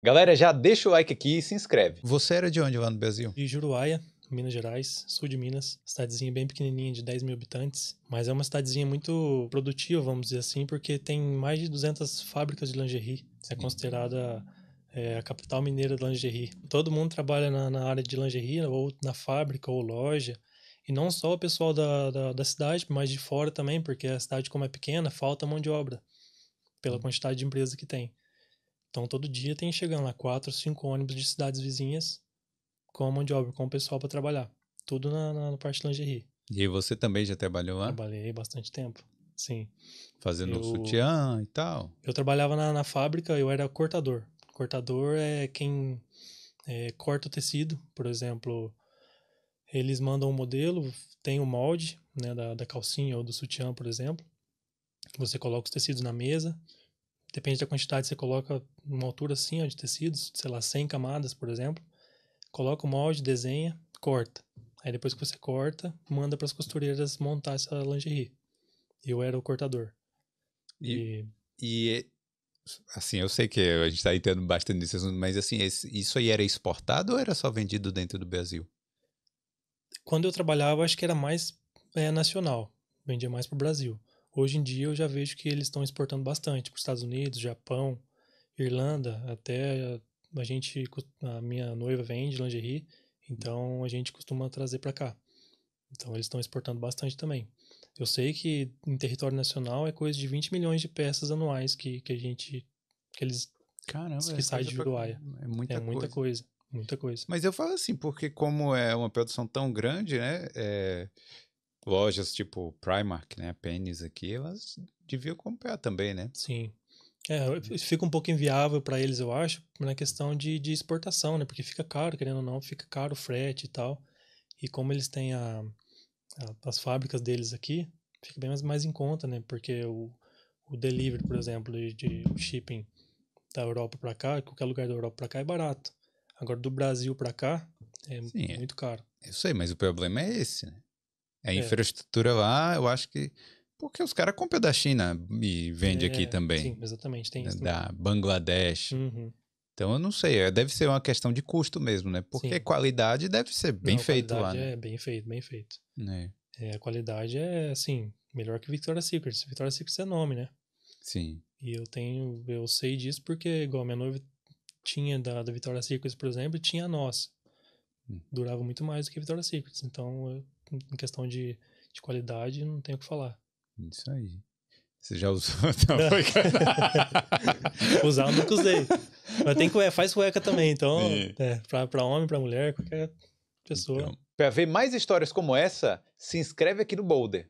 Galera, já deixa o like aqui e se inscreve. Você era de onde lá no Brasil? De Juruáia, Minas Gerais, sul de Minas. Cidadezinha bem pequenininha, de 10 mil habitantes. Mas é uma cidadezinha muito produtiva, vamos dizer assim, porque tem mais de 200 fábricas de lingerie. Sim. É hum. considerada é, a capital mineira de lingerie. Todo mundo trabalha na, na área de lingerie, ou na fábrica, ou loja. E não só o pessoal da, da, da, cidade, mas de fora também, porque a cidade, como é pequena, falta mão de obra pela hum. quantidade de empresa que tem. Então todo dia tem chegando lá quatro, cinco ônibus de cidades vizinhas com a mão de obra, com o pessoal para trabalhar. Tudo na, na, na, parte de lingerie. E você também já trabalhou lá? Trabalhei bastante tempo, sim. Fazendo eu, sutiã e tal? Eu trabalhava na, na fábrica, eu era cortador. Cortador é quem é, corta o tecido, por exemplo, eles mandam um modelo, tem o um molde né, da, da calcinha ou do sutiã, por exemplo. Você coloca os tecidos na mesa, depende da quantidade, que você coloca numa altura assim, ó, de tecidos, sei lá, 100 camadas, por exemplo, coloca o molde, desenha, corta. Aí depois que você corta, manda para as costureiras montar essa lingerie. Eu era o cortador. E, e... e é, assim, eu sei que a gente está entrando bastante nesse assunto, mas assim, isso aí era exportado ou era só vendido dentro do Brasil? Quando eu trabalhava, acho que era mais é, nacional, vendia mais para o Brasil. Hoje em dia eu já vejo que eles estão exportando bastante para os Estados Unidos, Japão, Irlanda, até a gente, a minha noiva vende lingerie, então a gente costuma trazer para cá. Então eles estão exportando bastante também. Eu sei que em território nacional é coisa de 20 milhões de peças anuais que, que a gente. que eles. Caramba, que é sai de Juruáia. Pra... É muita, é muita coisa. coisa. Muita coisa. Mas eu falo assim, porque como é uma produção tão grande, né? É, lojas tipo Primark, né? Pennies aqui, elas deviam comprar também, né? Sim. É, uhum. fica um pouco inviável para eles, eu acho, na questão de, de exportação, né? Porque fica caro, querendo ou não, fica caro o frete e tal. E como eles têm a, a, as fábricas deles aqui, fica bem mais, mais em conta, né? Porque o, o delivery, por exemplo, de, de shipping da Europa para cá, qualquer lugar da Europa para cá é barato. Agora do Brasil para cá é Sim, é. muito caro. Eu sei, mas o problema é esse, né? É, é. infraestrutura lá, eu acho que. Porque os caras compram da China e vende é, aqui também. Sim, exatamente, tem né, isso. Da também. Bangladesh. Uhum. Então eu não sei, é, deve ser uma questão de custo mesmo, né? Porque sim. qualidade deve ser bem não, feito lá. Né? É bem feito, bem feito. Né. É. a qualidade é assim, melhor que Victoria's Secret. Victoria's Secret é nome, né? Sim. E eu tenho, eu sei disso porque igual minha noiva tinha da, da Victoria's Secret, por exemplo, tinha a nossa durava muito mais do que Vitória Secrets. Então, em questão de, de qualidade, não tenho o que falar. Isso aí. Você já usou? Não, tá Usar eu nunca usei. Mas tem cueca, faz cueca também, então, para é, pra, pra homem, pra mulher, qualquer pessoa. Então, pra ver mais histórias como essa, se inscreve aqui no Boulder.